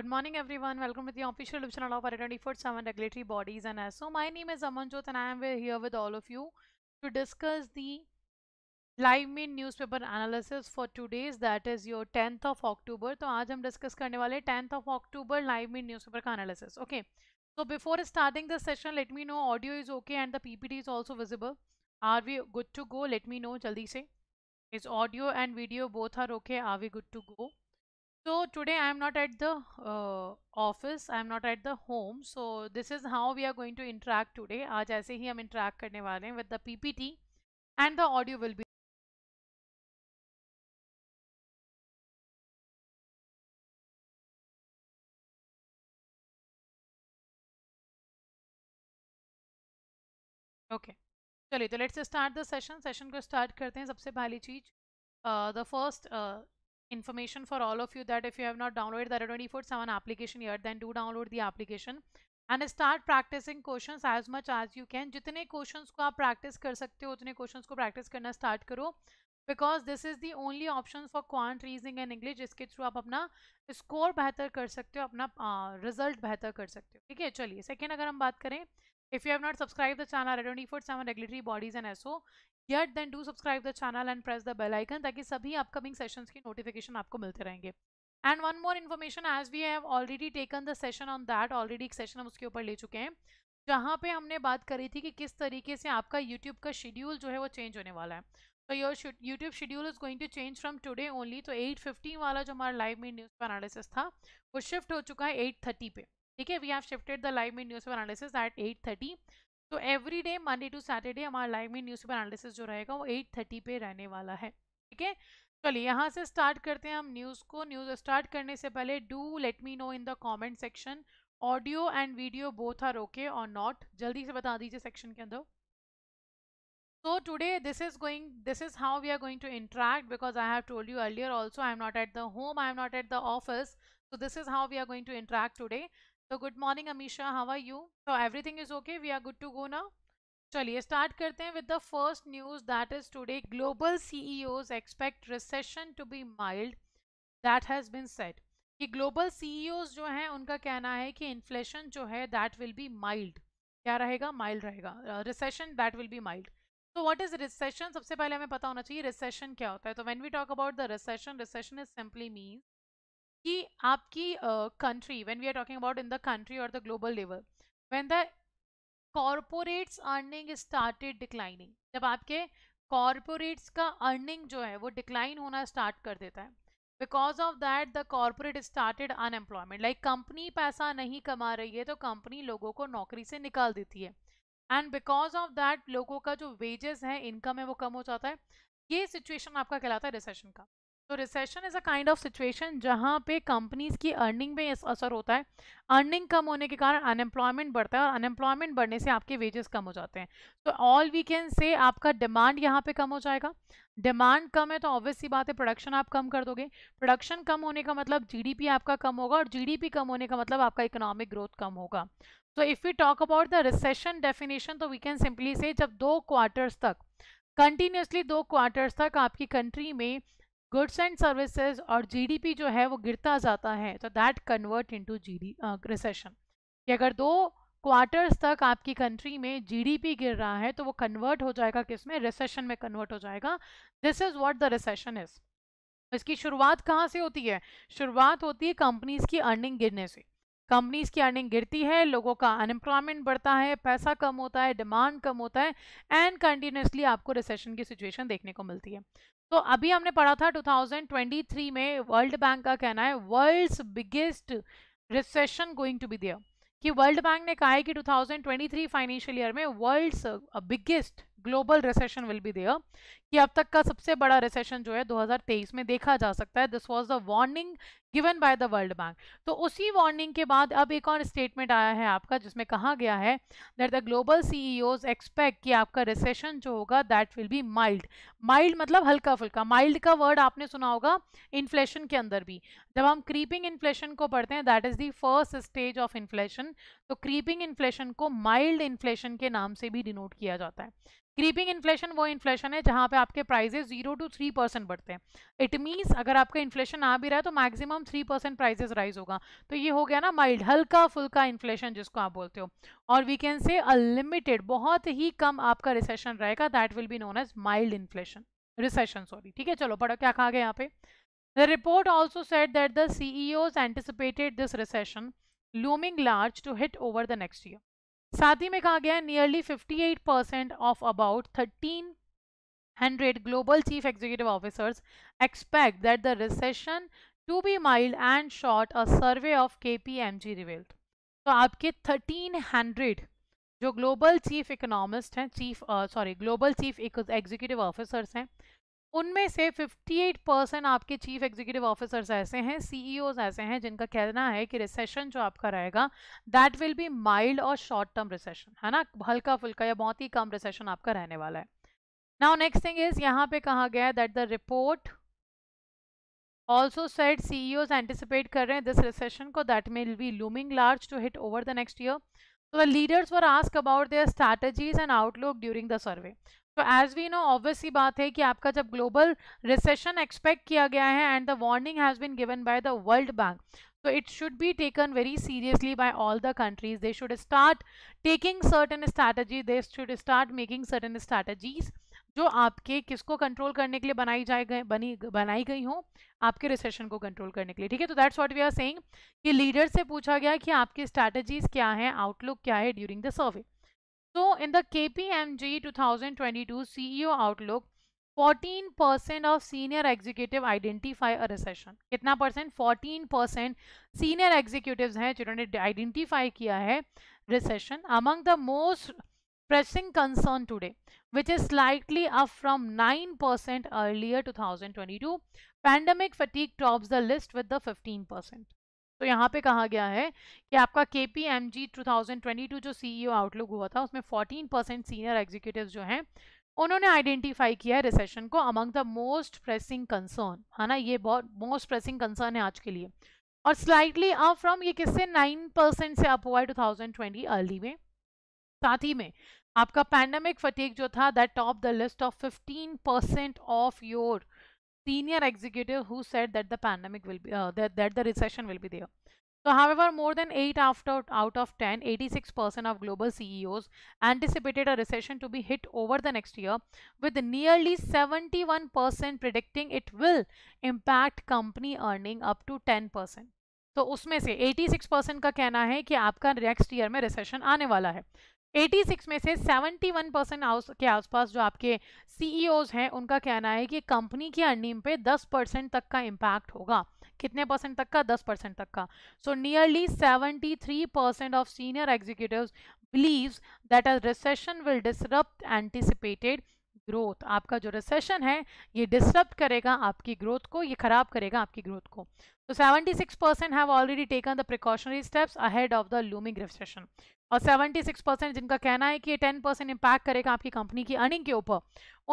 Good morning everyone. Welcome to the official YouTube channel of R24-7 Regulatory Bodies and SO. My name is Aman Jyot and I am here with all of you to discuss the live main newspaper analysis for today's that is your 10th of October. So, today we will discuss the 10th of October live main newspaper analysis. Okay. So, before starting the session, let me know audio is okay and the PPT is also visible. Are we good to go? Let me know. Jaldi Is audio and video both are okay? Are we good to go? so today I am not at the uh, office I am not at the home so this is how we are going to interact today आज ऐसे ही हम interact करने वाले हैं with the PPT and the audio will be okay. चलिए तो let's start the session session को start करते हैं सबसे पहली चीज the uh, first information for all of you that if you have not downloaded the 24/7 application yet then do download the application and start practising question as much as you can जितने question को आप practice कर सकते हो उतने question को practice करना start करो because this is the only option for quant reasoning and English जिसके थ्रू आप अपना स्कोर बेहतर कर सकते हो अपना रिजल्ट uh, बेहतर कर सकते हो ठीक है चलिए सेकेंड अगर हम बात करें if you have not subscribe the channel रेडोनी for seven regulatory bodies and also yet then do subscribe the channel and press the bell icon ताकि सभी upcoming सेशन की नोटिफिकेशन आपको मिलते रहेंगे and one more information as we have already taken the session on that already एक सेशन हम उसके ऊपर ले चुके हैं जहाँ पे हमने बात करी थी कि किस तरीके से आपका यूट्यूब का शेड्यूल जो है वो चेंज होने वाला है तो your YouTube schedule is going to change from today only तो 8:15 वाला जो हमारा लाइव में न्यूज़ एनालिसिस था वो शिफ्ट हो चुका है 8:30 पे ठीक है we have shifted the live में न्यूज़ एनालिसिस एट 8:30 तो every day Monday to Saturday हमारा लाइव में न्यूज़पेपर एनालिसिस जो रहेगा वो एट थर्टी पे रहने वाला है ठीक है चलिए यहाँ से स्टार्ट करते हैं हम न्यूज़ को न्यूज़ स्टार्ट करने से पहले do let me know in the comment section audio and video both are okay और नॉट जल्दी से बता दीजिए सेक्शन के अंदर so today this is going this is how we are going to interact because i have told you earlier also i am not at the home i am not at the office so this is how we are going to interact today तो good morning Amisha how are you तो everything is okay we are good to go now चलिए start करते हैं with the first news that is today global CEOs expect recession to be mild that has been set कि global CEOs e जो हैं उनका कहना है कि इन्फ्लेशन जो है दैट विल बी माइल्ड क्या रहेगा माइल्ड रहेगा recession that will be mild तो व्हाट इज रिसेशन सबसे पहले हमें पता होना चाहिए रिसेशन क्या होता है तो when we talk about the recession recession is simply means कि आपकी country when we are talking about in the country और the global level when the corporates earning started declining जब आपके कॉरपोरेट्स का अर्निंग जो है वो डिक्लाइन होना स्टार्ट कर देता है because of that the corporate started unemployment like company पैसा नहीं कमा रही है तो कंपनी लोगों को नौकरी से निकाल देती है एंड बिकॉज ऑफ दैट लोगों का जो वेजेस है इनकम है वो कम हो जाता है ये सिचुएशन आपका कहलाता है रिसेशन का तो recession is a kind of situation जहाँ पे कंपनीज की अर्निंग पे असर होता है अर्निंग कम होने के कारण अनएम्प्लॉयमेंट बढ़ता है और अनएम्प्लॉयमेंट बढ़ने से आपके वेजेस कम हो जाते हैं तो ऑल वी कैन से आपका डिमांड यहाँ पे कम हो जाएगा डिमांड कम है तो ऑब्वियसली बात है प्रोडक्शन आप कम कर दोगे प्रोडक्शन कम होने का मतलब जी आपका कम होगा और जी कम होने का मतलब आपका इकोनॉमिक ग्रोथ कम होगा तो if we talk about the recession definition तो वी कैन सिंपली से जब दो क्वार्टर्स तक कंटिन्यूसली दो क्वार्टर्स तक आपकी कंट्री में गुड्स एंड सर्विसेज और जीडीपी जो है वो गिरता जाता है तो that convert into GD recession कि अगर दो क्वार्टर्स तक आपकी कंट्री में जीडीपी गिर रहा है तो वो कन्वर्ट हो जाएगा किस में रिसेशन में कन्वर्ट हो जाएगा this is what the recession is इसकी शुरुआत कहाँ से होती है शुरुआत होती है कंपनीज की अर्निंग गिरने से कंपनीज की अर्निंग गिरती है लोगों का अनएम्प्लॉयमेंट बढ़ता है पैसा कम होता है डिमांड कम होता है एंड कंटिन्यूसली आपको रिसेशन की सिचुएशन देखने को मिलती है तो अभी हमने पढ़ा था 2023 में वर्ल्ड बैंक का कहना है world's biggest recession going to be there कि वर्ल्ड बैंक ने कहा है कि 2023 फाइनेंशियल ईयर में world's biggest global recession will be there कि अब तक का सबसे बड़ा रिसेशन जो है 2023 में देखा जा सकता है this was the warning given by the world bank तो उसी वार्निंग के बाद अब एक और स्टेटमेंट आया है आपका जिसमें कहा गया है that the global CEOs expect कि आपका रिसेशन जो होगा that will be mild mild मतलब हल्का फुल्का माइल्ड का वर्ड आपने सुना होगा इन्फ्लेशन के अंदर भी जब हम क्रीपिंग इन्फ्लेशन को पढ़ते हैं that is the first stage of inflation तो क्रीपिंग इन्फ्लेशन को माइल्ड इन्फ्लेशन के नाम से भी डिनोट किया जाता है क्रीपिंग इन्फ्लेशन वो इन्फ्लेशन है जहाँ पे आपके prices zero to three percent बढ़ते हैं इट मीन्स अगर आपका इन्फ्लेशन आ भी रहा है तो maximum three percent prices rise होगा तो ये हो गया ना माइल्ड हल्का फुल्का इन्फ्लेशन जिसको आप बोलते हो और वी कैन से अनलिमिटेड बहुत ही कम आपका रिसेशन रहेगा that will be known as mild inflation recession sorry ठीक है चलो पढ़ो क्या कहा गया यहाँ पे The report also said that the CEOs anticipated this recession looming large to hit over the next year साथ ही में कहा गया nearly 58 percent of about 1300 global chief executive officers expect that the recession to be mild and short a survey of K P M G revealed तो आपके 1300 जो global chief economist हैं chief sorry global chief executive officers हैं उनमें से 58 percent आपके chief executive officers ऐसे हैं सीईओज e ऐसे हैं जिनका कहना है कि रिसेशन जो आपका रहेगा दैट विल बी माइल्ड और शॉर्ट टर्म रिसेशन है ना हल्का फुल्का या बहुत ही कम रिसेशन आपका रहने वाला है नाउ नेक्स्ट थिंग इज यहाँ पे कहा गया है that the report also set CEOs anticipate कर रहे हैं दिस रिसेशन को that will be looming large to hit over the next year So the leaders were asked about their strategies and outlook during the survey. तो as we know obvious ही बात है कि आपका जब ग्लोबल रिसेशन एक्सपेक्ट किया गया है and the warning has been given by the world bank तो it should be taken very seriously by all the countries they should start taking certain strategy they should start making certain strategies जो आपके किसको control करने के लिए बनाई जाए गए बनी बनाई गई हो आपके रिसेशन को कंट्रोल करने के लिए ठीक है तो that's what we are saying कि लीडर से पूछा गया कि आपकी स्ट्रैटेजीज क्या हैं आउटलुक क्या है during the survey So in the KPMG 2022 CEO outlook, 14% of senior executive identify a recession. कितना percent? 14% senior executives हैं जिन्होंने identify किया है recession among the most pressing concern today, which is slightly up from 9% earlier 2022. Pandemic fatigue tops the list with the 15%. तो यहाँ पे कहा गया है कि आपका K P M G two thousand twenty two जो सी सीईओ आउटलुक हुआ था उसमें फोर्टीन परसेंट सीनियर एग्जीक्यूटिव जो हैं उन्होंने आइडेंटिफाई किया है रिसेशन को among the most pressing concern है ना ये बहुत मोस्ट प्रेसिंग कंसर्न है आज के लिए और स्लाइटली अप फ्रॉम ये किससे नाइन परसेंट से अप हुआ है टू थाउजेंड ट्वेंटी अर्ली में साथ ही में आपका पैंडमिक फटीक जो था that top the list of fifteen percent of your senior executive who said that the pandemic will be uh, that, that the recession will be there so however more than 8 after out of 10 86% of global ceos anticipated a recession to be hit over the next year with nearly 71% predicting it will impact company earning up to 10% तो उसमें से 86 percent का कहना है कि आपका next year में recession आने वाला है 86 में से 71 परसेंट के आसपास जो आपके सीईओज e हैं उनका कहना है कि कंपनी की अर्निंग पे 10 परसेंट तक का इम्पैक्ट होगा कितने परसेंट तक का 10 परसेंट तक का so nearly 73 percent of senior executive believes that a recession will disrupt anticipated growth आपका जो रिसेशन है ये डिस्टर्ब करेगा आपकी ग्रोथ को ये खराब करेगा आपकी ग्रोथ को तो 76 percent have already taken the precautionary steps ahead of the looming recession और 76 परसेंट जिनका कहना है कि ये 10 परसेंट इम्पैक्ट करेगा आपकी कंपनी की अर्निंग के ऊपर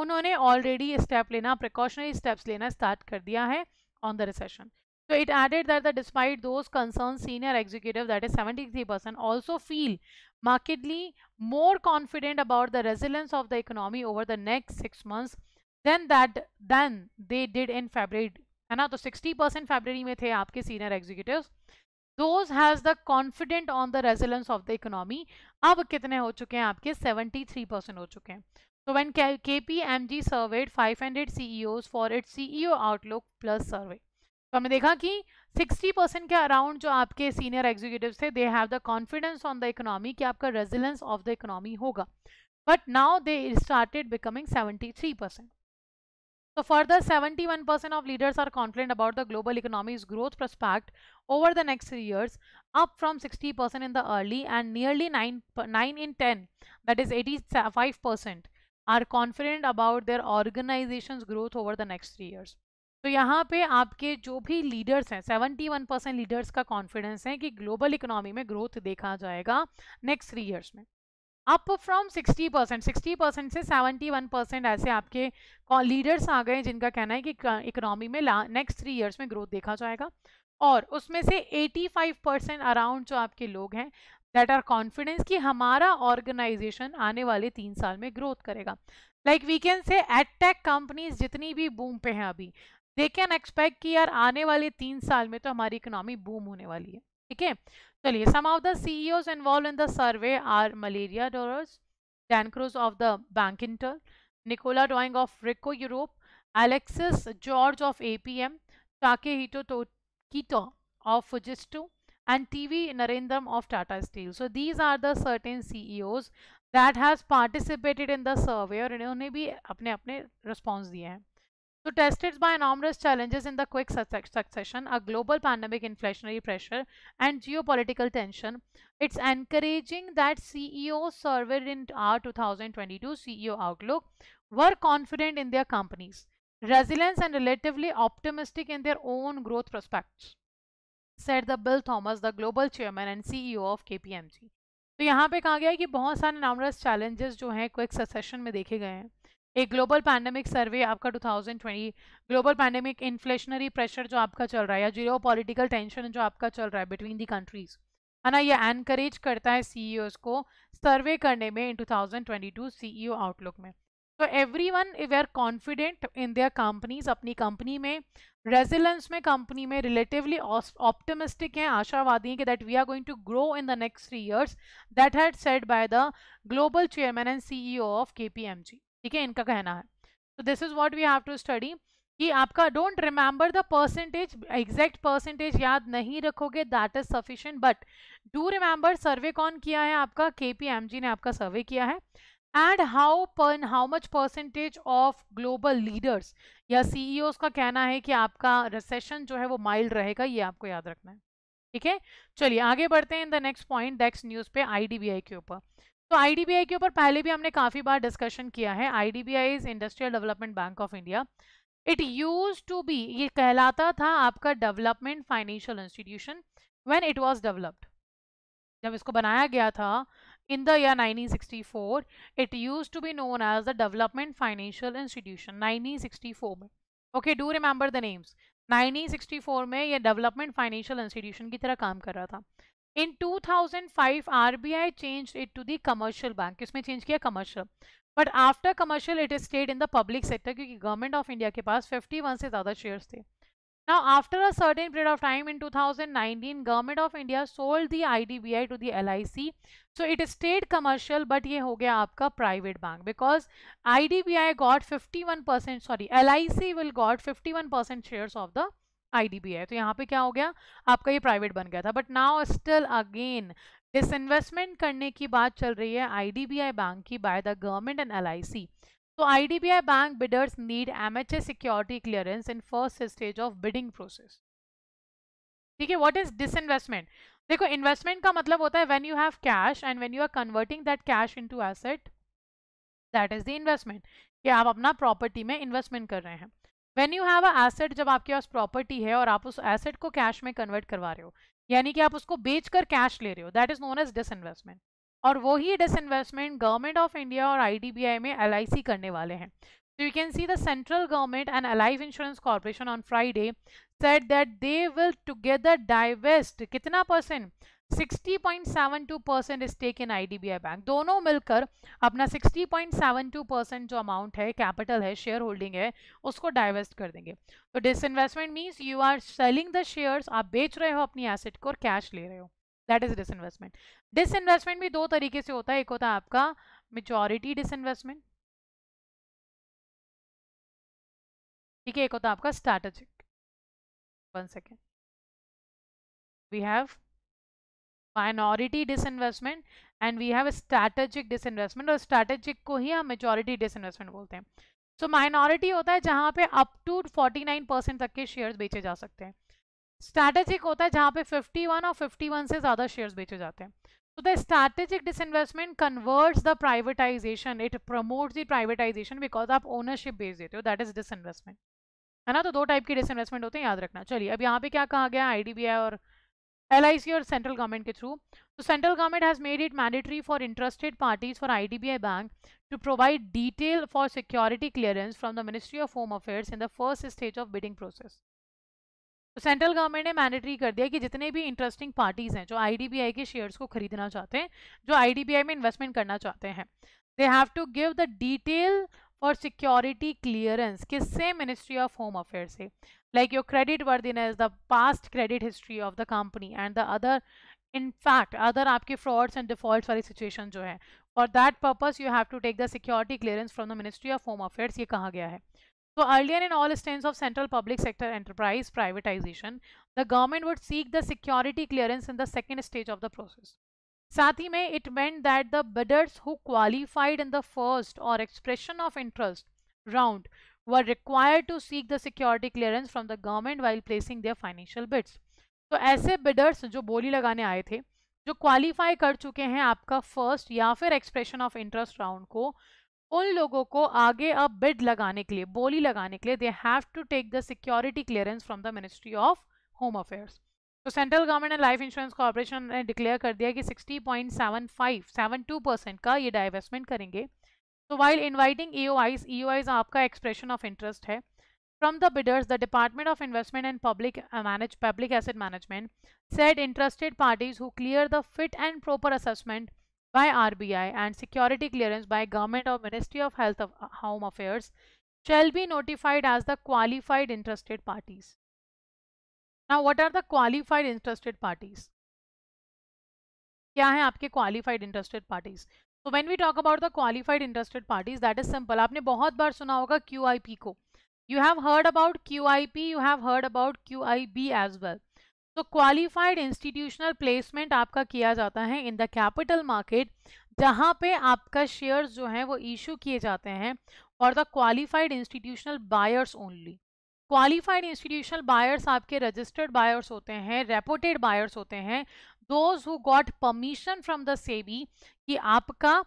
उन्होंने ऑलरेडी स्टेप लेना प्रिकॉशनरी स्टेप्स लेना स्टार्ट कर दिया है on the recession so it added that the despite those concern senior executive that is seventy three percent also feel markedly more confident about the resilience of the economy over the next six months than that then they did in favour है ना तो sixty percent में थे आपके senior executive those has the confident on the resilience of the economy अब कितने हो चुके हैं आपके 73 परसेंट हो चुके हैं So when KPMG surveyed 500 CEOs for its CEO outlook plus survey, तो हमने देखा कि 60 परसेंट के अराउंड जो आपके सीनियर एग्जीक्यूटिव थे they have the confidence on the economy कि आपका रेजिलेंस ऑफ द इकोनॉमी होगा but now they started becoming 73 percent So 71% of leaders are confident about the global economy's growth prospect over the next three years, up from 60% in the early and nearly 9, 9 in 10, that is 85%, are confident about their organization's growth over the next three years. तो यहाँ पे आपके जो भी leaders हैं 71 percent leaders का confidence है कि ग्लोबल इकोनॉमी में ग्रोथ देखा जाएगा नेक्स्ट थ्री इयर्स में up from 60 percent sixty percent से 71 परसेंट ऐसे आपके लीडर्स आ गए जिनका कहना है कि इकोनॉमी में नेक्स्ट थ्री इयर्स में ग्रोथ देखा जाएगा और उसमें से 85 परसेंट अराउंड जो आपके लोग हैं दैट आर कॉन्फिडेंस कि हमारा ऑर्गेनाइजेशन आने वाले तीन साल में ग्रोथ करेगा like we can say edtech companies जितनी भी बूम पे हैं अभी दे कैन एक्सपेक्ट कि यार आने वाले तीन साल में तो हमारी इकोनॉमी बूम होने वाली है ठीक है चलिए some of the CEOs involved in the survey are मलेरिया डोरर्स डैनक्रोज ऑफ द बैंक इंटर निकोला डोइंग of Ricoh Europe Alexis George of A P M Takehito Keto of Fujitsu and TV Narendram of Tata Steel. So these are the certain CEOs that has participated in the survey or इन्होंने भी अपने अपने response दिए हैं. So tested by numerous challenges in the quick succession, a global pandemic inflationary pressure and geopolitical tension, it's encouraging that CEOs surveyed in our 2022 CEO Outlook were confident in their companies. resilience and relatively optimistic in their own growth prospects said the bill thomas the global chairman and ceo of kpmg तो यहाँ पे कहा गया है कि बहुत सारे नामरस challenges जो हैं क्विक ससेशन में देखे गए हैं एक ग्लोबल पैंडेमिक सर्वे आपका 2020 ग्लोबल पैंडेमिक इन्फ्लेशनरी प्रेशर जो आपका चल रहा है या जीरो पॉलिटिकल टेंशन जो आपका चल रहा है बिटवीन दी कंट्रीज है ना ये एनकरेज करता है सीईओस e को सर्वे करने में इन 2022 सीईओ आउटलुक में तो every one we are confident in their companies अपनी कंपनी में रेजिलेंस में कंपनी में रिलेटिवली ऑप्टिमिस्टिक हैं आशावादी हैं कि that we are going to grow in the next three years that had said by the global chairman and CEO of जी ठीक है इनका कहना है तो this is what we have to study कि आपका don't remember the percentage exact percentage याद नहीं रखोगे that is sufficient but do remember survey कौन किया है आपका जी ने आपका सर्वे किया है एंड हाउ पर how much percentage of global leaders या सीईओ e का कहना है कि आपका रिसेशन जो है वो माइल्ड रहेगा ये आपको याद रखना है ठीक है चलिए आगे बढ़ते हैं in the next point next news पे आईडीबीआई के ऊपर तो आईडीबीआई के ऊपर पहले भी हमने काफ़ी बार डिस्कशन किया है IDBI is Industrial Development Bank of India it use to be ये कहलाता था आपका development financial institution when it was developed जब इसको बनाया गया था In the year 1964, it used to be known as the Development Financial Institution 1964 Okay, do remember the names. 1964 में ये Development Financial Institution की तरह काम कर रहा था. In 2005, RBI changed it to the Commercial Bank. इसमें change किया commercial. But after commercial, it is stayed in the public sector क्योंकि Government of India के पास 51 से ज़्यादा shares थे. Now, after a certain period of time in 2019, Government of India sold the IDBI to the LIC. So, it is state commercial, but ये हो गया आपका private bank because IDBI got 51% sorry LIC will got 51% shares of the IDBI. So, यहाँ पे क्या हो गया आपका ये private बन गया था But now still again disinvestment करने की बात चल रही है IDBI bank की by the government and LIC. So IDBI bank bidders need amateur security clearance in first stage of bidding process. ठीक है वॉट इज डिसइन्वेस्टमेंट देखो इन्वेस्टमेंट का मतलब होता है when you have cash and when you are converting that cash into asset that is the investment कि आप अपना प्रॉपर्टी में इन्वेस्टमेंट कर रहे हैं when you have a asset जब आपके पास प्रॉपर्टी है और आप उस एसेट को कैश में कन्वर्ट करवा रहे हो यानी कि आप उसको बेच कर कैश ले रहे हो that is known as investment और वही डिसइन्वेस्टमेंट गवर्नमेंट ऑफ इंडिया और आईडीबीआई में एलआईसी करने वाले हैं So you can see the central government and Life Insurance Corporation on Friday set that they will together divest कितना percent 60.72 percent stake in IDBI Bank दोनों मिलकर अपना 60.72 percent जो अमाउंट है कैपिटल है शेयर होल्डिंग है उसको डाइवेस्ट कर देंगे तो disinvestment means you are selling the shares आप बेच रहे हो अपनी एसेट को और कैश ले रहे हो दैट इज डिसइन्वेस्टमेंट डिसइन्वेस्टमेंट भी दो तरीके से होता है एक होता है आपका मेजोरिटी डिसइन्वेस्टमेंट ठीक है एक होता है आपका strategic one second we have minority disinvestment and we have strategic disinvestment और स्ट्रैटेजिक को ही हम मेजोरिटी डिसइन्वेस्टमेंट बोलते हैं सो so, माइनॉरिटी होता है जहां पे अप टू 49 परसेंट तक के शेयर्स बेचे जा सकते हैं स्ट्रैटेजिक होता है जहाँ पे 51 और 51 से ज़्यादा शेयर्स बेचे जाते हैं so the strategic disinvestment converts the privatisation it promotes the privatisation because आप ओनरशिप बेच देते हो इज डिस इन्वेस्टमेंट है ना तो दो टाइप के डिसइन्वेस्टमेंट होते हैं याद रखना चलिए अब यहाँ पे क्या कहा गया आई और एल और सेंट्रल गवर्नमेंट के थ्रू तो central government has made it mandatory for interested parties for I bank to provide detail for security clearance from the Ministry of Home Affairs in the first stage of bidding process तो central government ने mandatory कर दिया कि जितने भी interesting parties हैं जो IDBI के शेयर्स को खरीदना चाहते हैं जो आईडीबीआई में इन्वेस्टमेंट करना चाहते हैं they have to give the detail for security clearance किससे मिनिस्ट्री ऑफ होम अफेयर से like your credit as the past credit history of the company and the other in fact other आपके frauds and default वाली situation जो है for that purpose you have to take the security clearance from the Ministry of Home Affairs ये कहा गया है So earlier in all instances of central public sector enterprise privatization, the government would seek the security clearance in the second stage of the process. साथ ही में it meant that the bidders who qualified in the first or expression of interest round were required to seek the security clearance from the government while placing their financial bids. तो ऐसे bidders जो बोली लगाने आए थे जो qualify कर चुके हैं आपका फर्स्ट या फिर एक्सप्रेशन ऑफ इंटरेस्ट राउंड को उन लोगों को आगे अब बिड लगाने के लिए बोली लगाने के लिए they have to take the security clearance from the Ministry of Home Affairs तो सेंट्रल गवर्नमेंट ने लाइफ इंश्योरेंस कॉरपोरेशन ने डिक्लेयर कर दिया कि 60.75 पॉइंट परसेंट का ये डाइवेस्टमेंट करेंगे तो वाइल इन्वाइटिंग ई ओ आपका एक्सप्रेशन ऑफ इंटरेस्ट है from the bidders the department of investment and public public manage management asset interested parties who clear the fit and proper and by RBI and security clearance by Government or Ministry of Health of uh, Home Affairs shall be notified as the qualified interested parties. Now, what are the qualified interested parties? क्या है आपके qualified interested parties? So when we talk about the qualified interested parties, that is simple. आपने बहुत बार सुना होगा QIP को. You have heard about QIP, you have heard about QIB as well. तो qualified institutional placement आपका किया जाता है इन द कैपिटल मार्केट जहाँ पे आपका शेयर्स जो है वो इशू किए जाते हैं और the qualified institutional buyers only qualified institutional buyers आपके रजिस्टर्ड बायर्स होते हैं रेपोटेड बायर्स होते हैं those who got permission from the SEBI कि आपका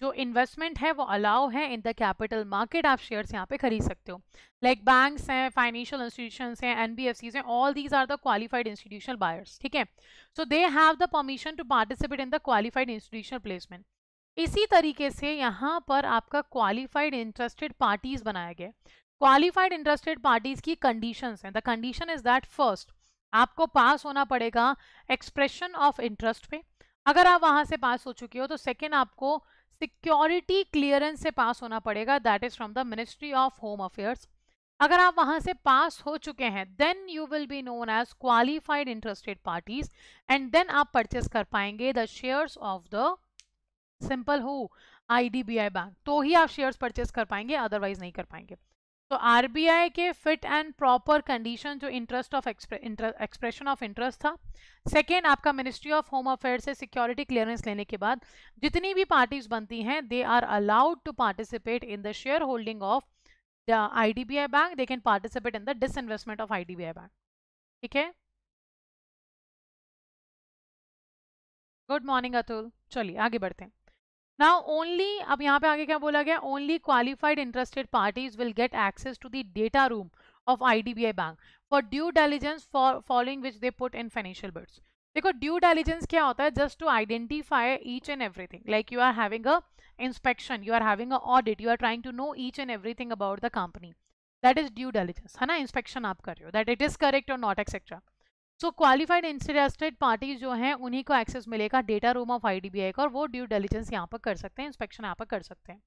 जो इन्वेस्टमेंट है वो अलाउ है इन द कैपिटल मार्केट आप शेयर्स यहाँ पे खरीद सकते हो लाइक बैंक्स हैं फाइनेंशियल इंस्टीट्यूशन हैं एन बी एफ सीज हैं all these are the qualified institutional buyers ठीक है so they have the permission to participate in the qualified institutional placement इसी तरीके से यहाँ पर आपका क्वालिफाइड इंटरेस्टेड पार्टीज बनाया गया क्वालिफाइड इंटरेस्टेड पार्टीज की कंडीशन हैं the condition is that first आपको पास होना पड़ेगा एक्सप्रेशन ऑफ इंटरेस्ट पे अगर आप वहाँ से पास हो चुके हो तो सेकेंड आपको सिक्योरिटी क्लियरेंस से पास होना पड़ेगा that is from the Ministry of Home Affairs अगर आप वहां से पास हो चुके हैं then you will be known as qualified interested parties and then आप परचेस कर पाएंगे the shares of the simple हो आईडीबीआई बैंक तो ही आप शेयर्स परचेस कर पाएंगे अदरवाइज नहीं कर पाएंगे तो आरबीआई के फिट एंड प्रॉपर कंडीशन जो interest of expression of interest था सेकेंड आपका मिनिस्ट्री ऑफ होम अफेयर से सिक्योरिटी क्लियरेंस लेने के बाद जितनी भी पार्टीज बनती हैं they are allowed to participate in the share holding of the IDBI Bank they can participate in the investment of I bank ठीक है गुड मॉर्निंग अतुल चलिए आगे बढ़ते हैं Now only अब यहाँ पे आगे क्या बोला गया Only qualified interested parties will get access to the data room of IDBI bank for due diligence for following which they put in financial bids. देखो due diligence क्या होता है Just to identify each and everything. Like you are having a inspection, you are having an audit, you are trying to know each and everything about the company. That is due diligence. है ना inspection आप कर That it is correct or not etc. So qualified interested party जो है उन्हीं को access मिलेगा data room of IDBI का और वो ड्यू डेलीजेंस यहाँ पर कर सकते हैं इंस्पेक्शन यहाँ पर कर सकते हैं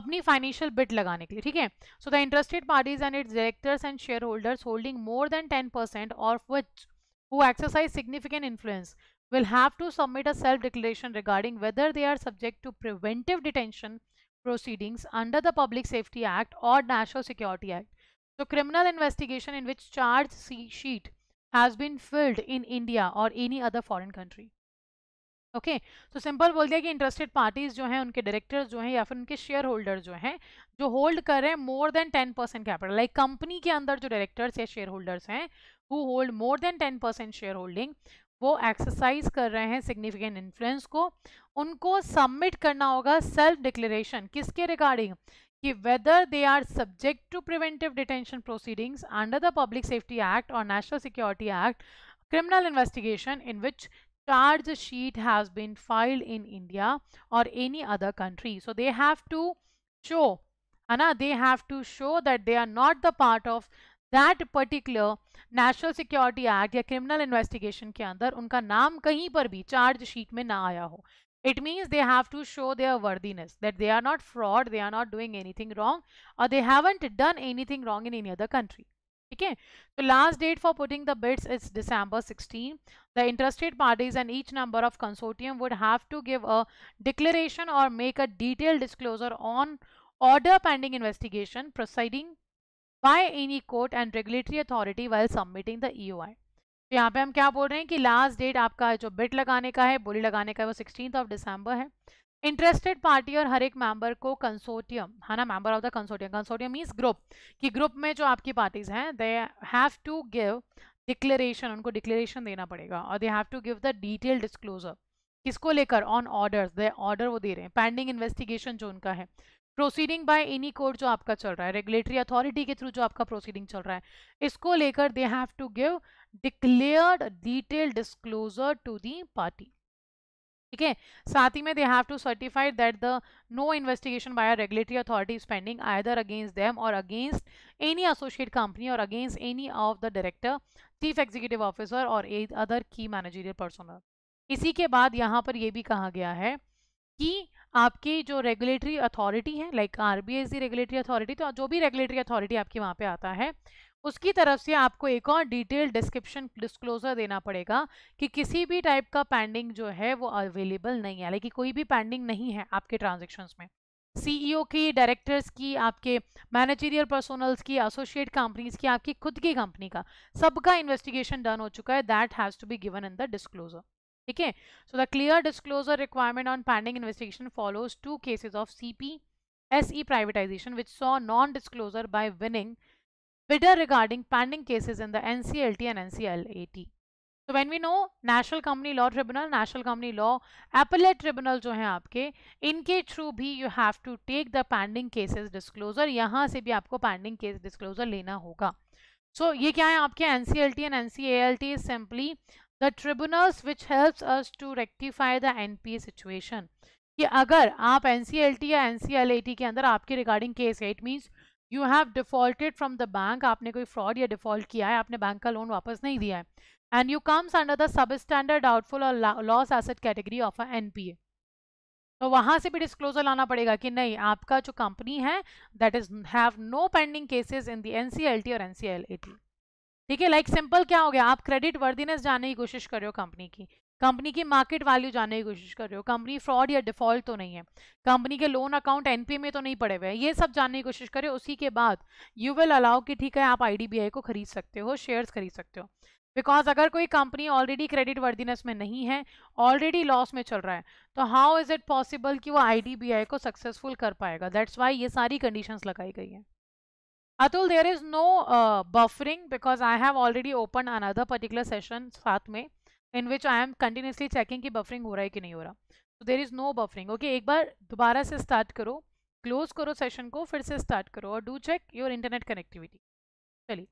अपनी फाइनेंशियल बिट लगाने के लिए ठीक है so the interested parties and its directors and share holders holding more than ten percent और which who exercise significant influence will have to submit a self declaration regarding whether they are subject to preventive detention proceedings under the Public Safety Act और National Security Act so criminal investigation in which charge सी sheet has been filed in India और any other foreign country okay तो simple बोल दिया कि interested parties जो हैं उनके डायरेक्टर्स जो हैं या फिर उनके शेयर होल्डर जो हैं जो होल्ड कर रहे हैं more than ten percent capital like company के अंदर जो डायरेक्टर्स या शेयर होल्डर्स हैं who hold more than ten percent share holding वो एक्सरसाइज कर रहे हैं सिग्निफिकेंट इन्फ्लुएंस को उनको सबमिट करना होगा सेल्फ डिक्लेरेशन किसके regarding whether they are subject to preventive detention proceedings under the Public Safety Act or National Security Act, criminal investigation in which charge sheet has been filed in India or any other country. So they have to show, Anna, they have to show that they are not the part of that particular National Security Act या criminal investigation के अंदर उनका नाम कहीं पर भी charge sheet में ना आया हो it means they have to show their worthiness, that they are not fraud, they are not doing anything wrong, or they haven't done anything wrong in any other country. Okay, so last date for putting the bids is December 16. The interested parties and each number of consortium would have to give a declaration or make a detailed disclosure on order pending investigation proceeding by any court and regulatory authority while submitting the EOI. तो यहाँ पे हम क्या बोल रहे हैं कि last date आपका जो बिट लगाने का है बोली लगाने का है वो सिक्सटीन ऑफ डिसम्बर है इंटरेस्टेड पार्टी और हर एक मेंबर को कंसोर्टियम है ना member of the consortium consortium means group कि ग्रुप में जो आपकी पार्टीज हैं they have to give declaration उनको डिक्लेरेशन देना पड़ेगा और they have to give the detail disclosure किसको लेकर ऑन ऑर्डर्स दे ऑर्डर वो दे रहे हैं पेंडिंग इन्वेस्टिगेशन जो उनका है प्रोसीडिंग बाय एनी कोर्ट जो आपका चल रहा है रेगुलेटरी अथॉरिटी के थ्रू जो आपका प्रोसीडिंग चल रहा है इसको लेकर they have to give declared detail disclosure to the party ठीक है साथ ही में they have to certified that the no investigation by regulatory authority spending pending either against them और अगेंस्ट एनी एसोसिएट कंपनी और against any of the director chief executive officer और other key managerial personnel इसी के बाद यहाँ पर यह भी कहा गया है कि आपकी जो रेगुलेटरी अथॉरिटी है like R B S regulatory authority तो जो भी रेगुलेटरी अथॉरिटी आपके वहाँ पे आता है उसकी तरफ से आपको एक और डिटेल डिस्क्रिप्शन डिस्क्लोजर देना पड़ेगा कि किसी भी टाइप का पैंडिंग जो है वो अवेलेबल नहीं है लेकिन कोई भी पैंडिंग नहीं है आपके ट्रांजेक्शन्स में सीईओ e की डायरेक्टर्स की आपके मैनेजरियल पर्सोनल्स की एसोसिएट कंपनीज की आपकी खुद की कंपनी का सबका इन्वेस्टिगेशन डन हो चुका है that has to be given in the disclosure ठीक है so the clear disclosure requirement on pending investigation follows to cases of C P S E privatisation which saw non disclosure by winning bidder regarding pending cases in the N C L T and N C L A T तो when we know National Company Law Tribunal National Company Law Appellate Tribunal जो है आपके इनके through भी you have to take the pending cases disclosure यहाँ से भी आपको पैंडिंग केस डिस्कलोजर लेना होगा सो so, ये क्या है आपके N C L T and N C A L T is simply the tribunals which helps us to rectify the np situation ki agar aap nclt ya nclat ke regarding case hai it means you have defaulted from the bank aapne koi fraud ya default kiya hai aapne bank ka loan and you comes under the substandard doubtful or loss asset category of a npa तो वहां से भी disclosure लाना that कि नहीं आपका जो company है that is have no pending ठीक है लाइक सिंपल क्या हो गया आप क्रेडिट वर्दीनेस जानने की कोशिश कर रहे हो कंपनी की कंपनी की मार्केट वैल्यू जानने की कोशिश कर रहे हो कंपनी फ्रॉड या डिफॉल्ट तो नहीं है कंपनी के लोन अकाउंट एनपीए में तो नहीं पड़े हुए ये सब जानने की कोशिश करे उसी के बाद यू विल अलाउ कि ठीक है आप आईडीबीआई को खरीद सकते हो शेयर्स खरीद सकते हो बिकॉज अगर कोई कंपनी ऑलरेडी क्रेडिट वर्दीनेस में नहीं है ऑलरेडी लॉस में चल रहा है तो हाउ इज़ इट पॉसिबल कि वो आई को सक्सेसफुल कर पाएगा दैट्स वाई ये सारी कंडीशंस लगाई गई हैं Atul, there is no uh, buffering because I have already opened another particular session साथ में in which I am continuously checking कि buffering हो रहा है कि नहीं हो रहा. So there is no buffering. Okay, एक बार दोबारा से start करो, close करो session को, फिर से start करो और do check your internet connectivity. चलिए.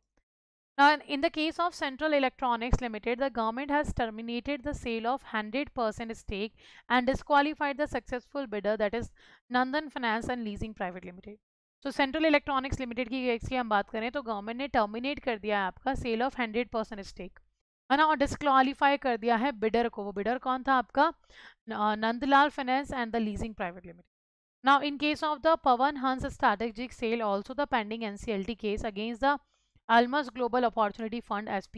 Now, in the case of Central Electronics Limited, the government has terminated the sale of 100% stake and disqualified the successful bidder that is Nandan Finance and Leasing Private Limited. तो central electronics limited की इसकी हम बात करें तो government ने terminate कर दिया है आपका sale of hundred percent stake है ना और डिसक्वालीफाई कर दिया है बिडर को वो बिडर कौन था आपका Nandlal finance and the leasing private limited now in case of the Pawan Hans strategic sale also the pending an case against the Almas global opportunity fund as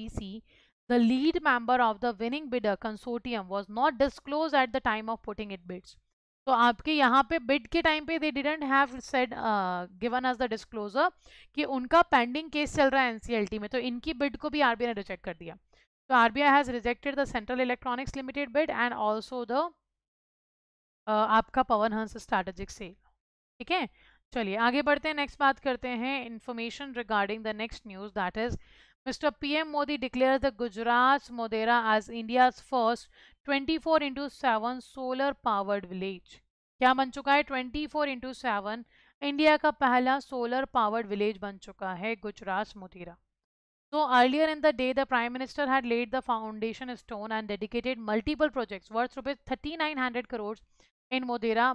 the lead member of the winning bidder consortium was not disclosed at the time of putting it bids. तो आपके यहाँ पे bid के time पे they didn't have said given as the disclosure कि उनका pending case चल रहा है एनसीएलटी में तो इनकी बिड को भी आरबीआई ने रिजेक्ट कर दिया तो RBI has rejected the central electronics limited bid and also the आपका पवन हंस स्ट्रेटेजिक सेल ठीक है चलिए आगे बढ़ते हैं नेक्स्ट बात करते हैं information regarding the next news that is Mr. PM Modi declared the Gujarat's Modera as India's first 24 into 7 solar powered village. क्या बन चुका है 24 फोर इंटू सेवन इंडिया का पहला सोलर पावर्ड विलेज बन चुका है गुजरात मुथीरा so earlier in the day the prime minister had laid the foundation stone and dedicated multiple projects worth rupees thirty nine hundred crore in Modhera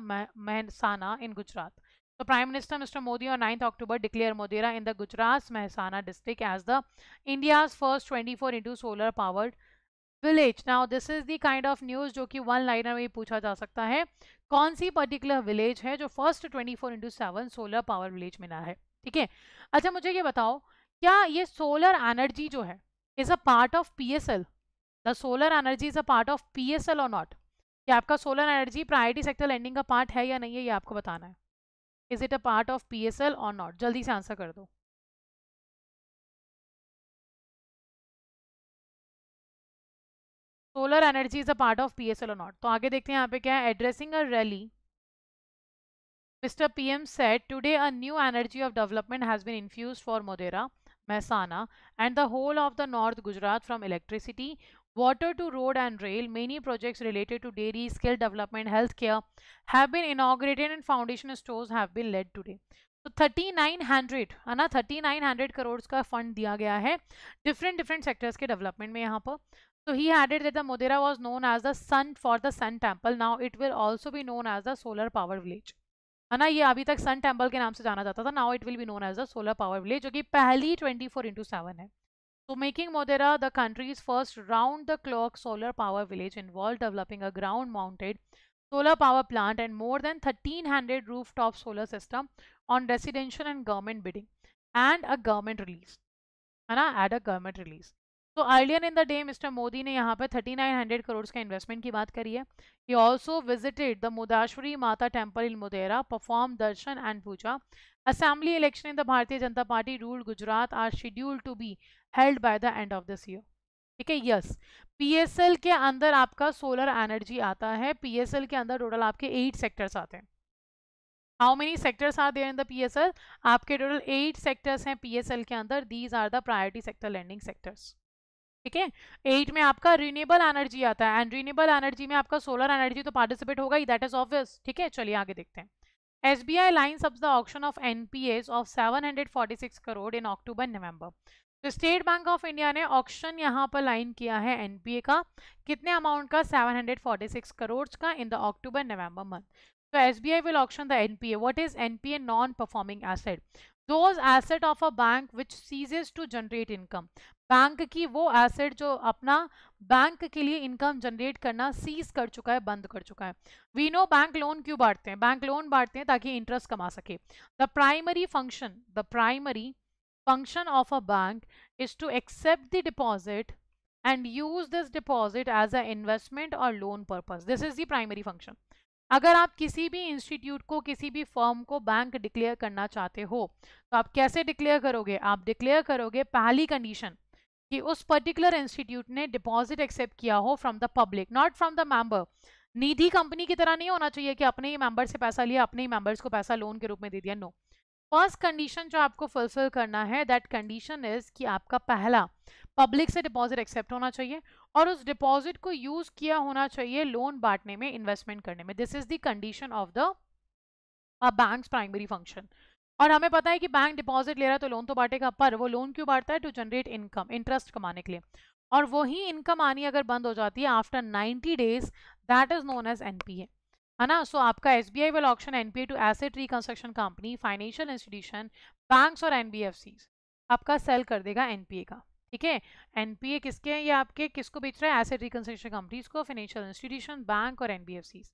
Mehsana in Gujarat prime minister mister Modi और ninth October declare Modhera in the Gujarat Mehsana district as the India first twenty four into solar powered village now this is the kind of news जो कि one liner में पूछा जा सकता है कौन सी particular village है जो first twenty four into seven solar power village मिला है ठीक है अच्छा मुझे ये बताओ क्या ये सोलर एनर्जी जो है is a part of P S L the solar energy is a part of P S L or not क्या आपका solar energy priority sector lending का पार्ट है या नहीं है ये आपको बताना है is it a part of P or not जल्दी से आंसर कर दो solar energy is a part of P S L not तो आगे देखते हैं यहाँ पे क्या है addressing a rally mister P M said today a new energy of development has been infuse for Modhera Mehsana and the whole of the north Gujarat from electricity water to road and rail, many projects related to dairy, skill development, healthcare have been inaugurated and foundation stores have been led today. तो thirty nine hundred है ना thirty nine hundred crore का fund दिया गया है different different sectors के development में यहाँ पर So he added that the Modera was known as the sun for the sun temple. Now it will also be known as the solar power village. है ना ये अभी तक सन टेम्पल के नाम से जाना जाता था now it will be known as the solar power village जो कि पहली 24 फोर इंटू सेवन है So making Modera the country's first round-the-clock solar power village involved developing a ground-mounted solar power plant and more than 1300 rooftop solar system on residential and government bidding and a government release. And I add a government release. तो earlier in the day mister Modi ने यहाँ पर 3900 करोड़ का investment की बात करी है he also visited the Modheshwari Mata temple in Modhera perform darshan and puja assembly election in the Bharatiya Janata party rule Gujarat are scheduled to be held by the end of this year ठीक है यस पीएसएल के अंदर आपका सोलर एनर्जी आता है पीएसएल के अंदर टोटल आपके एट सेक्टर्स आते हैं how many sectors are there in the PSL आपके टोटल एट सेक्टर्स हैं पीएसएल के अंदर these are the priority sector lending sectors ठीक है एट में आपका रीनेबल एनर्जी आता है एंड रिन्यूएबल एनर्जी में आपका सोलर एनर्जी तो पार्टिसिपेट होगा ही दैट इज ऑब्वियस ठीक है चलिए आगे देखते हैं S B I lines up the option of N P S of seven hundred forty six crore in October November तो स्टेट बैंक ऑफ इंडिया ने ऑप्शन यहाँ पर लाइन किया है एनपीए का कितने अमाउंट का 746 करोड़ का in the October November month तो S B I will option the NPA what is NPA non performing asset those asset of a bank which ceases to generate income bank की वो asset जो अपना bank के लिए income generate करना seize कर चुका है बंद कर चुका है वी नो बैंक लोन क्यों बांटते हैं बैंक लोन बांटते हैं ताकि इंटरेस्ट कमा सके the primary function the primary function of a bank is to accept the deposit and use this deposit as a investment or loan purpose this is the primary function अगर आप किसी भी institute को किसी भी firm को bank declare करना चाहते हो तो आप कैसे डिक्लेयर करोगे आप डिक्लेयर करोगे पहली कंडीशन कि उस पर्टिकुलर इंस्टीट्यूट ने डिपॉजिट एक्सेप्ट किया हो from the public not from the member Nidhi company की तरह नहीं होना चाहिए कि अपने ही मेंबर से पैसा लिया अपने ही मेंबर्स को पैसा लोन के रूप में दे दिया नो फर्स्ट कंडीशन जो आपको फुलफिल करना है दैट कंडीशन इज कि आपका पहला पब्लिक से डिपॉजिट एक्सेप्ट होना चाहिए और उस डिपॉजिट को यूज किया होना चाहिए लोन बांटने में इन्वेस्टमेंट करने में this is the condition of the bank primary function और हमें पता है कि बैंक डिपॉजिट ले रहा है तो लोन तो बांटेगा पर वो लोन क्यों बांटता है टू जनरेट इनकम इंटरेस्ट कमाने के लिए और वही इनकम आनी अगर बंद हो जाती है after 90 days that is known as NPA है ना सो आपका एस बी आई वाला option NPA to asset reconstruction company financial institution bank और एनबीएफसी आपका सेल कर देगा एनपीए का ठीक है एनपीए किसके हैं ये आपके किसको बेच रहा है एसेट रिकंस्ट्रक्शन कंपनीज को फाइनेंशियल इंस्टीट्यूशन बैंक और NBFCs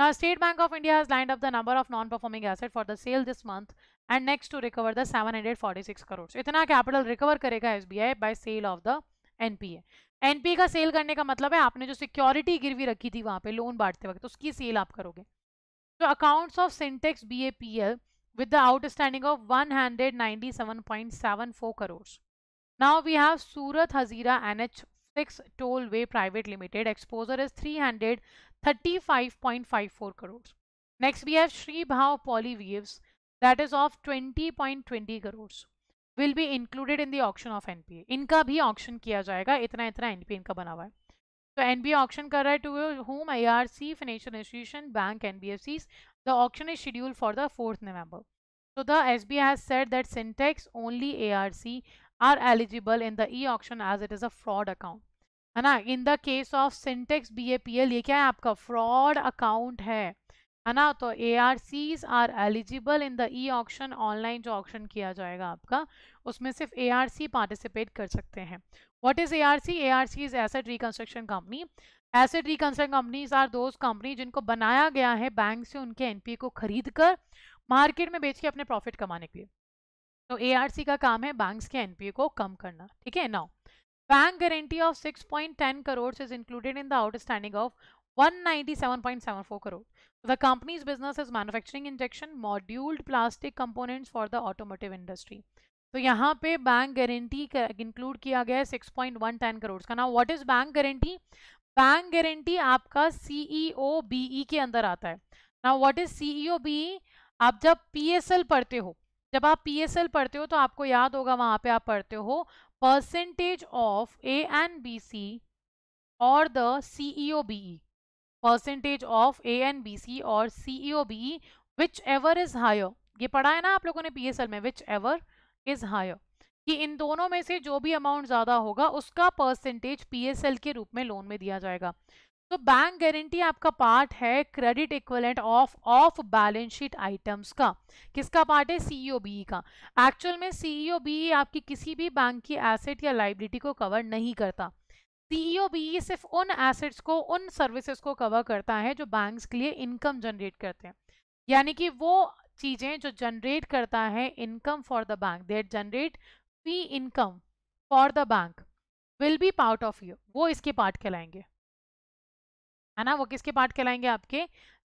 Now, State Bank of India has lined up the number of non-performing assets for the sale this month and next to recover the seven hundred six crore इतना capital recover करेगा S B I by sale of the NPA NPA का sale करने का मतलब है आपने जो security गिरवी रखी थी वहां पे लोन बांटते वक्त तो उसकी सेल आप करोगे तो accounts of Syntex B A P L with the outstanding of one hundred ninety seven point seven four crore now we have Surat Hazira N H six toll way private limited exposure is three hundred thirty five point five four crore next we have Shri Bhav polyweaves that is of 20.20 crores will be included in the auction of NPA. इनका भी auction किया जाएगा इतना इतना NPA इनका बना हुआ है So NPA auction कर रहा है to whom IRC, financial institution, bank, NBFCs. The auction is scheduled for the 4th November. So the SBI has said that Syntax only ARC are eligible in the e-auction as it is a fraud account. है ना the case of syntax Syntex B A P L क्या है आपका है है ना तो A R Cs are eligible in the e auction online जो ऑक्शन किया जाएगा आपका उसमें सिर्फ ए आर सी पार्टिसिपेट कर सकते हैं what is A R C A R C is asset reconstruction company asset reconstruction companies are those company जिनको बनाया गया है बैंक से उनके एनपीए को खरीद कर मार्केट में बेच के अपने प्रॉफिट कमाने के लिए तो ए आर सी का काम है बैंक के एनपीए को कम करना ठीक है now bank guarantee of 6.10 crore is included in the outstanding of 197.74 crore. The company's business is manufacturing injection moduled plastic components for the automotive industry. तो यहाँ पे बैंक गारंटी इंक्लूड किया गया है six point one ten crore का ना what is bank guarantee bank guarantee आपका CEO BE e e के अंदर आता है ना व्हाट इज सीईओ बीई आप जब पीएसएल पढ़ते हो जब आप पीएसएल पढ़ते हो तो आपको याद होगा वहां पे आप पढ़ते हो percentage of A and B C or the CEO BE percentage of A N B C or CEO B whichever is higher ये पढ़ा है ना आप लोगों ने पी में विच एवर इज हायर कि इन दोनों में से जो भी अमाउंट ज़्यादा होगा उसका परसेंटेज पीएसएल के रूप में लोन में दिया जाएगा तो बैंक गारंटी आपका पार्ट है credit equivalent of off balance sheet items का किसका पार्ट है सीईओ बी e e का एक्चुअल में सीईओ बी e आपकी किसी भी बैंक की एसेट या लाइबिलिटी को कवर नहीं करता सीईओ e भी सिर्फ उन एसेट्स को उन सर्विसेज को कवर करता है जो बैंक्स के लिए इनकम जनरेट करते हैं यानी कि वो चीज़ें जो जनरेट करता है income for the bank that generate fee income for the bank will be part of you वो इसके पार्ट कहलाएंगे है ना वो किसके पार्ट कहलाएंगे आपके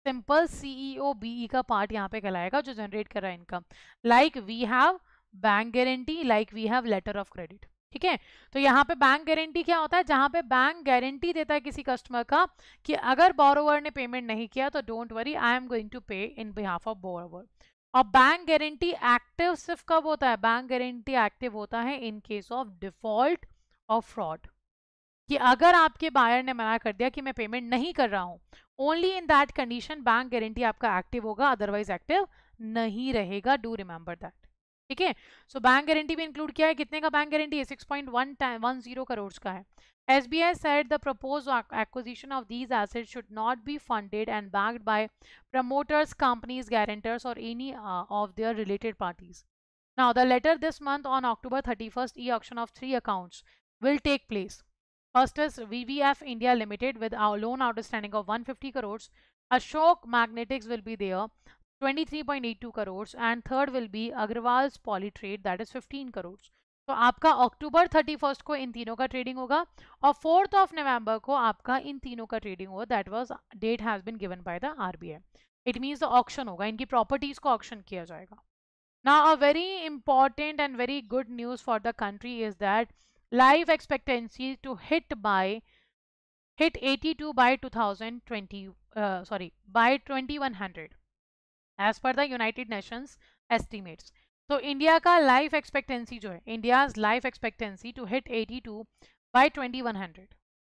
सिंपल सीईओ बीई का पार्ट यहाँ पे कहलाएगा जो जनरेट कर रहा है income like we have bank guarantee like we have letter of credit ठीक है तो यहाँ पे बैंक गारंटी क्या होता है जहाँ पे बैंक गारंटी देता है किसी कस्टमर का कि अगर बोरोवर ने पेमेंट नहीं किया तो don't worry I am going to pay in behalf of borrower और बैंक गारंटी एक्टिव सिर्फ कब होता है बैंक गारंटी एक्टिव होता है इन केस ऑफ डिफॉल्ट और फ्रॉड कि अगर आपके बायर ने मना कर दिया कि मैं पेमेंट नहीं कर रहा हूँ only in that condition bank guarantee आपका एक्टिव होगा अदरवाइज एक्टिव नहीं रहेगा डू रिमेंबर दैट ठीक है सो बैंक गारंटी भी इंक्लूड किया है कितने का बैंक गारंटी है six point one zero crore का है S B I said the propose acquisition of these asset should not be funded and backed by promoters companies guarantors or any of their related parties now the letter this month on October thirty first e auction of three accounts will take place first is V V F India limited with loan outstanding of one fifty crores Ashok magnetics will be there 23.82 crores and third will be Agrawal's Polytrade that is 15 crores. So, aapka October 31st co. in tino ka trading hoga aur 4th of November co. aapka in tino ka trading hoga that was date has been given by the RBA. It means the auction hoga, inki properties co. auction kiya jayega. Now, a very important and very good news for the country is that life expectancy to hit by hit 82 by 2020 uh, sorry by 2100. As per the United Nations estimates तो India का life expectancy जो है India life expectancy to hit 82 by 2100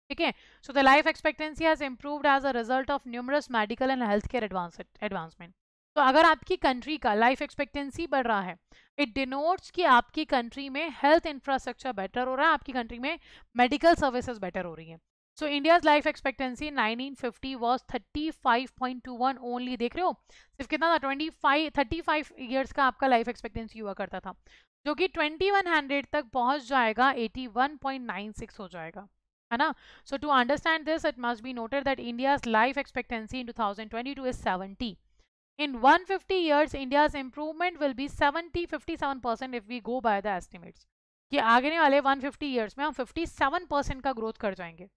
ठीक है so the life expectancy has improved as a result of numerous medical and health care advancement तो अगर आपकी country का लाइफ एक्सपेक्टेंसी बढ़ रहा है इट डिनोट्स कि आपकी कंट्री में हेल्थ इंफ्रास्ट्रक्चर बेटर हो रहा है आपकी कंट्री में मेडिकल सर्विसेज बेटर हो रही है so India's life expectancy 1950 was 35.21 only देख रहे हो सिर्फ कितना था 25 35 इयर्स का आपका लाइफ एक्सपेक्टेंसी हुआ करता था जो कि 2100 तक पहुंच जाएगा 81.96 हो जाएगा है ना so to understand this it must be noted that India's life expectancy in two is 70 in 150 years india's improvement will be 70 57% if we go by the estimates कि आगने वाले 150 years में हम 57 परसेंट का ग्रोथ कर जाएंगे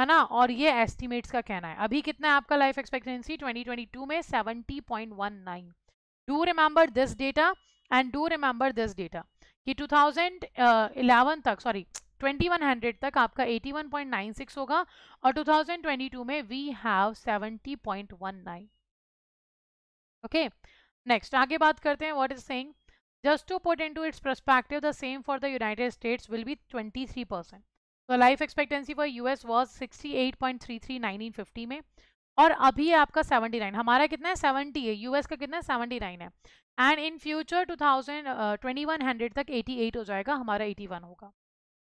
है ना और ये एस्टिमेट्स का कहना है अभी कितना है आपका लाइफ एक्सपेक्टेंसी 2022 में 70.19 do remember this data and do remember this data कि 2011 uh, तक सॉरी 2100 तक आपका 81.96 होगा और 2022 में वी हैव 70.19 ओके नेक्स्ट आगे बात करते हैं what is saying just to put into its perspective the same for the United States will be 23 percent तो life expectancy for US was 68.33 1950 में और अभी है आपका 79 हमारा कितना है 70 है यूएस का कितना है 79 है एंड इन फ्यूचर 2000 2100 तक 88 हो जाएगा हमारा 81 होगा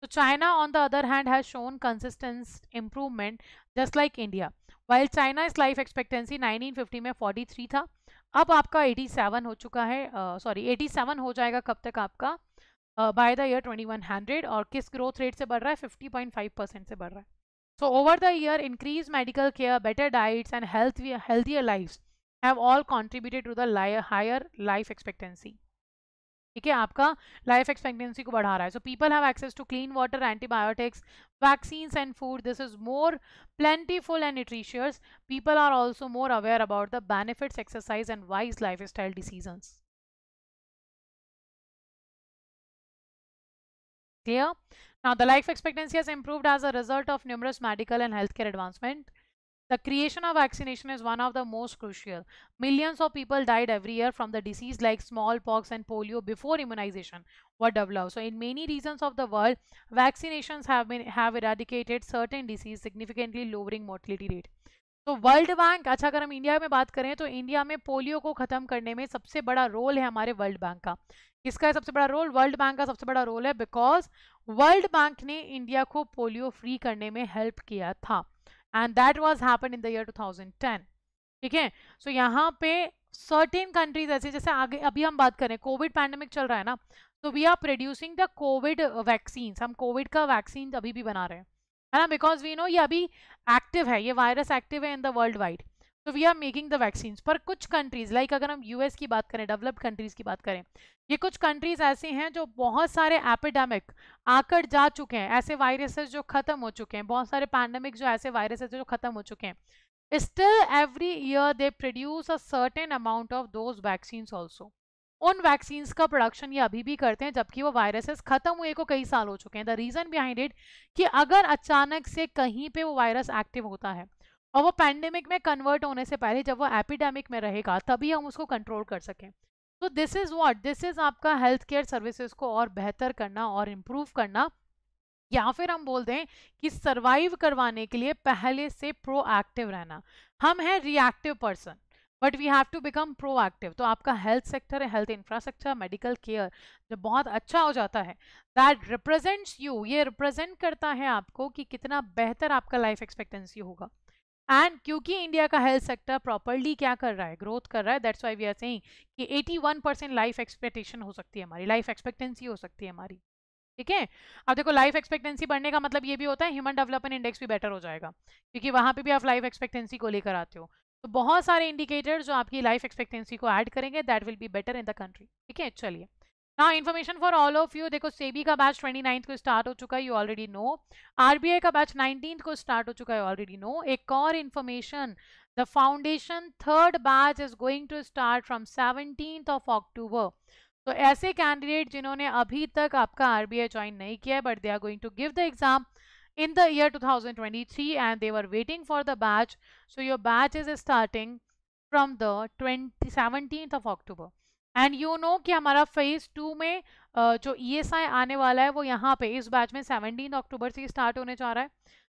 तो China on the other hand has shown consistence improvement just like India while China is life expectancy 1950 में 43 था अब आपका 87 हो चुका है सॉरी uh, 87 हो जाएगा कब तक आपका by the year 2100 और किस ग्रोथ रेट से बढ़ रहा है 50.5 परसेंट से बढ़ रहा है so over the year increase medical care better diets and health healthier life have all contributed to the higher life expectancy ठीक है आपका लाइफ एक्सपेक्टेंसी को बढ़ा रहा है so people have access to clean water antibiotics vaccines and food this is more plentiful and nutritious people are also more aware about the benefits exercise and wise lifestyle decisions Clear? Now, the life expectancy has improved as a result of numerous medical and healthcare advancement. The creation of vaccination is one of the most crucial. Millions of people died every year from the disease like smallpox and polio before immunization were developed. So in many regions of the world, vaccinations have been have eradicated certain disease significantly lowering mortality rate. तो World Bank अच्छा अगर हम India में बात करें तो India में polio को खत्म करने में सबसे बड़ा रोल है हमारे वर्ल्ड बैंक का किसका है सबसे बड़ा रोल वर्ल्ड बैंक का सबसे बड़ा रोल है बिकॉज वर्ल्ड बैंक ने इंडिया को पोलियो फ्री करने में हेल्प किया था and that was happen in the year ten ठीक है सो यहाँ पे सर्टेन कंट्रीज ऐसे जैसे आगे अभी हम बात करें कोविड पैंडमिक चल रहा है ना तो we are producing the covid vaccine हम कोविड का वैक्सीन अभी भी बना रहे हैं है ना बिकॉज वी नो ये अभी एक्टिव है ये वायरस एक्टिव है इन द वर्ल्ड वाइड तो we are making the vaccine पर कुछ कंट्रीज़ लाइक अगर हम यूएस की बात करें डेवलप्ड कंट्रीज़ की बात करें ये कुछ कंट्रीज़ ऐसे हैं जो बहुत सारे एपिडेमिक आकर जा चुके हैं ऐसे वायरसेस जो ख़त्म हो चुके हैं बहुत सारे पैंडमिक जो ऐसे वायरसेस जो ख़त्म हो चुके हैं still every year they produce a certain amount of those vaccines also उन वैक्सीन का प्रोडक्शन ये अभी भी करते हैं जबकि वो वायरसेस खत्म हुए को कई साल हो चुके हैं द रीज़न बिहाइंड इट कि अगर अचानक से कहीं पे वो वायरस एक्टिव होता है और वो पैंडेमिक में कन्वर्ट होने से पहले जब वो एपिडेमिक में रहेगा तभी हम उसको कंट्रोल कर सकें तो this is what this is आपका हेल्थ केयर सर्विसेज को और बेहतर करना और इम्प्रूव करना या फिर हम बोल दें कि सर्वाइव करवाने के लिए पहले से प्रोएक्टिव रहना हम हैं reactive person but we have to become proactive तो आपका हेल्थ सेक्टर है हेल्थ इंफ्रास्ट्रक्चर मेडिकल केयर जब बहुत अच्छा हो जाता है दैट रिप्रेजेंट्स यू ये रिप्रेजेंट करता है आपको कि कितना बेहतर आपका लाइफ एक्सपेक्टेंसी होगा एंड क्योंकि इंडिया का हेल्थ सेक्टर प्रॉपरली क्या कर रहा है ग्रोथ कर रहा है दैट्स वाई वी आर से कि 81 परसेंट लाइफ एक्सपेक्टेशन हो सकती है हमारी लाइफ एक्सपेक्टेंसी हो सकती है हमारी ठीक है अब देखो लाइफ एक्सपेक्टेंसी बढ़ने का मतलब ये भी होता है ह्यूमन डेवलपमेंट इंडेक्स भी बेटर हो जाएगा क्योंकि वहाँ पे भी आप लाइफ एक्सपेक्टेंसी को लेकर आते हो तो बहुत सारे इंडिकेटर जो आपकी लाइफ एक्सपेक्टेंसी को ऐड करेंगे that will be better in the country ठीक है चलिए ना information for all of you देखो सेबी का बैच ट्वेंटी को स्टार्ट हो चुका है यू ऑलरेडी नो आरबीआई का बैच नाइनटीन को स्टार्ट हो चुका है ऑलरेडी नो एक और information the foundation third batch is going to start from seventeen of October तो ऐसे कैंडिडेट जिन्होंने अभी तक आपका आरबीआई ज्वाइन नहीं किया है but they are going to give the exam in the year 2023 and they were waiting for the batch. So your batch is starting from the 20, 17th of October. And you know कि हमारा phase two में जो ई आने वाला है वो यहाँ पे इस बैच में सेवनटीन अक्टूबर से स्टार्ट होने जा रहा है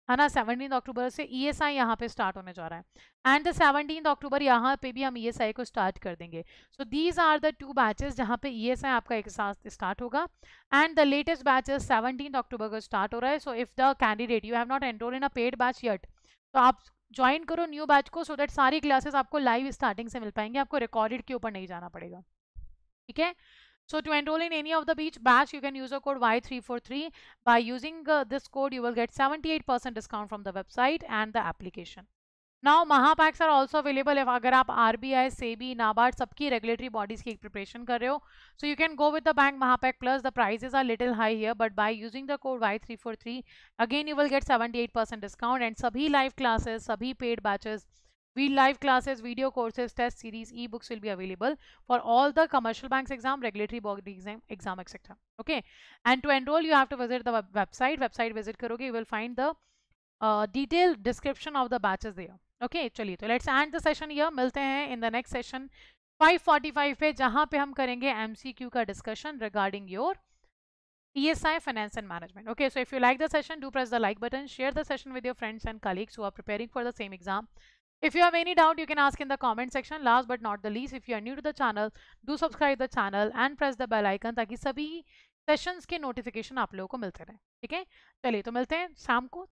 है ना सेवनटीन अक्टूबर से ई एस आई यहाँ पे स्टार्ट होने जा रहा है एंड द सेवनटीन अक्टूबर यहाँ पे भी हम ई एस आई को स्टार्ट कर देंगे so these are the two batches जहाँ पे ई एस आई आपका एक साथ स्टार्ट होगा and the latest batches seventeen October को स्टार्ट हो रहा है so if the candidate you have not enroll in a paid batch yet तो आप ज्वाइन करो न्यू बैच को सो दैट सारी क्लासेस आपको लाइव स्टार्टिंग से मिल पाएंगे आपको रिकॉर्डेड के ऊपर नहीं जाना पड़ेगा ठीक है So to enroll in any of the beach batch, you can use a code Y343. By using uh, this code, you will get 78% discount from the website and the application. Now, Mahapacks are also available if agar आप RBI, SEBI, NABARD sabki regulatory bodies की preparation कर रहे So you can go with the bank Mahapack plus the prices are little high here but by using the code Y343 again you will get 78% discount and sabhi live classes, sabhi paid batches, we live classes, video courses, test series, ebooks will be available for all the commercial banks exam, regulatory body exam, exam etc. Okay. And to enroll, you have to visit the website. Website visit karoge, you will find the uh, detailed description of the batches there. Okay, चलिए तो let's end the session here. मिलते हैं in the next session 545 पे जहाँ पे हम करेंगे MCQ का discussion regarding your ESI finance and management. Okay, so if you like the session, do press the like button, share the session with your friends and colleagues who are preparing for the same exam. If you have any doubt, you can ask in the comment section. Last but not the least, if you are new to the channel, do subscribe the channel and press the bell icon ताकि सभी sessions के notification आप लोगों को मिलते रहे ठीक है चलिए तो मिलते हैं शाम को